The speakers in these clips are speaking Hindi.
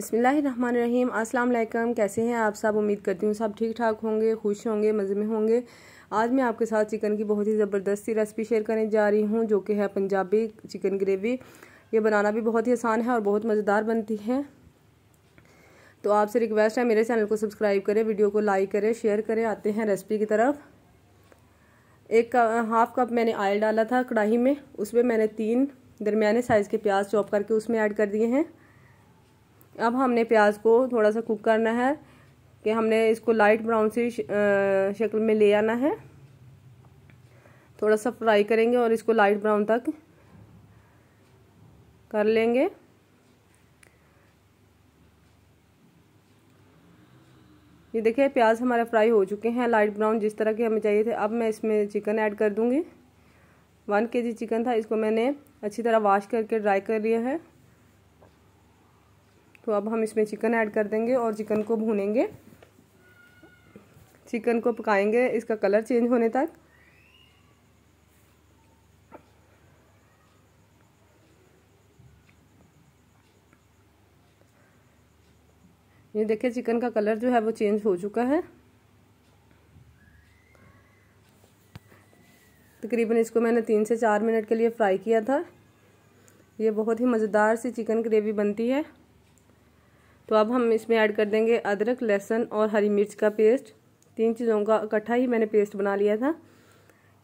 बिसमीम अस्सलाम वालेकुम कैसे हैं आप सब उम्मीद करती हूँ सब ठीक ठाक होंगे खुश होंगे मज़े में होंगे आज मैं आपके साथ चिकन की बहुत ही ज़बरदस्ती रेसिपी शेयर करने जा रही हूँ जो कि है पंजाबी चिकन ग्रेवी ये बनाना भी बहुत ही आसान है और बहुत मज़ेदार बनती है तो आपसे रिक्वेस्ट है मेरे चैनल को सब्सक्राइब करें वीडियो को लाइक करें शेयर करें आते हैं रेसिपी की तरफ एक हाफ कप मैंने ऑयल डाला था कढ़ाई में उसमें मैंने तीन दरमियाने साइज़ के प्याज चॉप करके उसमें ऐड कर दिए हैं अब हमने प्याज को थोड़ा सा कुक करना है कि हमने इसको लाइट ब्राउन सी शक्ल में ले आना है थोड़ा सा फ्राई करेंगे और इसको लाइट ब्राउन तक कर लेंगे ये देखिए प्याज हमारे फ्राई हो चुके हैं लाइट ब्राउन जिस तरह के हमें चाहिए थे अब मैं इसमें चिकन ऐड कर दूंगी वन के जी चिकन था इसको मैंने अच्छी तरह वाश करके ड्राई कर लिया है तो अब हम इसमें चिकन ऐड कर देंगे और चिकन को भूनेंगे चिकन को पकाएंगे इसका कलर चेंज होने तक ये देखिए चिकन का कलर जो है वो चेंज हो चुका है तकरीबन इसको मैंने तीन से चार मिनट के लिए फ्राई किया था ये बहुत ही मज़ेदार सी चिकन ग्रेवी बनती है तो अब हम इसमें ऐड कर देंगे अदरक लहसुन और हरी मिर्च का पेस्ट तीन चीज़ों का इकट्ठा ही मैंने पेस्ट बना लिया था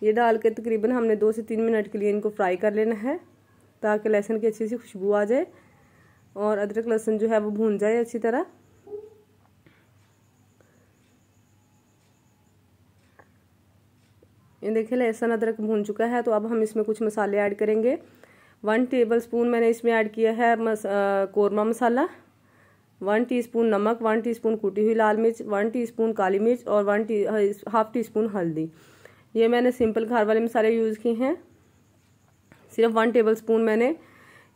ये डाल के तकरीबन हमने दो से तीन मिनट के लिए इनको फ्राई कर लेना है ताकि लहसुन की अच्छी सी खुशबू आ जाए और अदरक लहसुन जो है वो भून जाए अच्छी तरह ये देखिए लहसुन अदरक भून चुका है तो अब हम इसमें कुछ मसाले ऐड करेंगे वन टेबल स्पून मैंने इसमें ऐड किया है मस, आ, कोरमा मसाला वन टीस्पून नमक वन टीस्पून कूटी हुई लाल मिर्च वन टीस्पून काली मिर्च और one tea half teaspoon हल्दी ये मैंने सिंपल घर वाले मसाले यूज़ किए हैं सिर्फ वन टेबल स्पून मैंने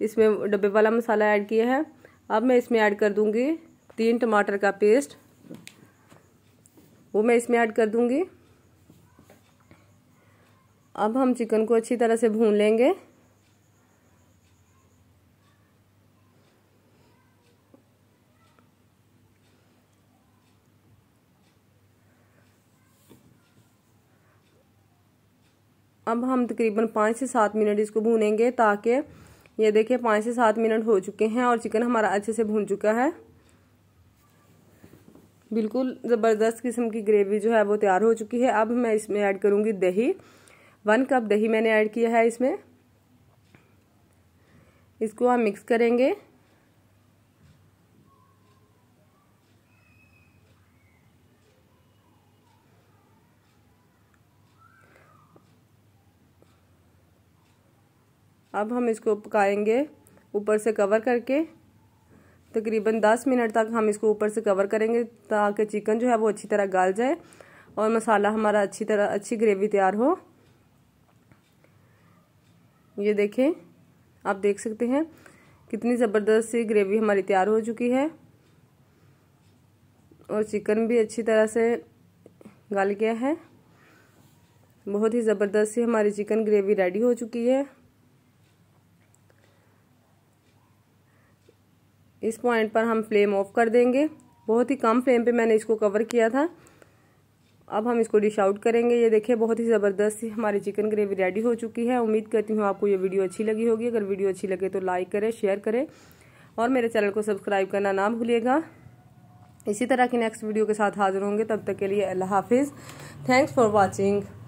इसमें डब्बे वाला मसाला ऐड किया है अब मैं इसमें ऐड कर दूँगी तीन टमाटर का पेस्ट वो मैं इसमें ऐड कर दूँगी अब हम चिकन को अच्छी तरह से भून लेंगे अब हम तकरीबन पाँच से सात मिनट इसको भूनेंगे ताकि ये देखिए पाँच से सात मिनट हो चुके हैं और चिकन हमारा अच्छे से भून चुका है बिल्कुल ज़बरदस्त किस्म की ग्रेवी जो है वो तैयार हो चुकी है अब मैं इसमें ऐड करूँगी दही वन कप दही मैंने ऐड किया है इसमें इसको हम मिक्स करेंगे अब हम इसको पकाएंगे ऊपर से कवर करके तकरीबन दस मिनट तक हम इसको ऊपर से कवर करेंगे ताकि चिकन जो है वो अच्छी तरह गल जाए और मसाला हमारा अच्छी तरह अच्छी ग्रेवी तैयार हो ये देखें आप देख सकते हैं कितनी ज़बरदस्त सी ग्रेवी हमारी तैयार हो चुकी है और चिकन भी अच्छी तरह से गल गया है बहुत ही ज़बरदस्त सी हमारी चिकन ग्रेवी रेडी हो चुकी है इस पॉइंट पर हम फ्लेम ऑफ कर देंगे बहुत ही कम फ्लेम पे मैंने इसको कवर किया था अब हम इसको डिश आउट करेंगे ये देखिए बहुत ही ज़बरदस्त हमारी चिकन ग्रेवी रेडी हो चुकी है उम्मीद करती हूँ आपको ये वीडियो अच्छी लगी होगी अगर वीडियो अच्छी लगे तो लाइक करें शेयर करें और मेरे चैनल को सब्सक्राइब करना ना भूलिएगा इसी तरह की नेक्स्ट वीडियो के साथ हाजिर होंगे तब तक के लिए अल्लाह हाफिज़ थैंक्स फॉर वॉचिंग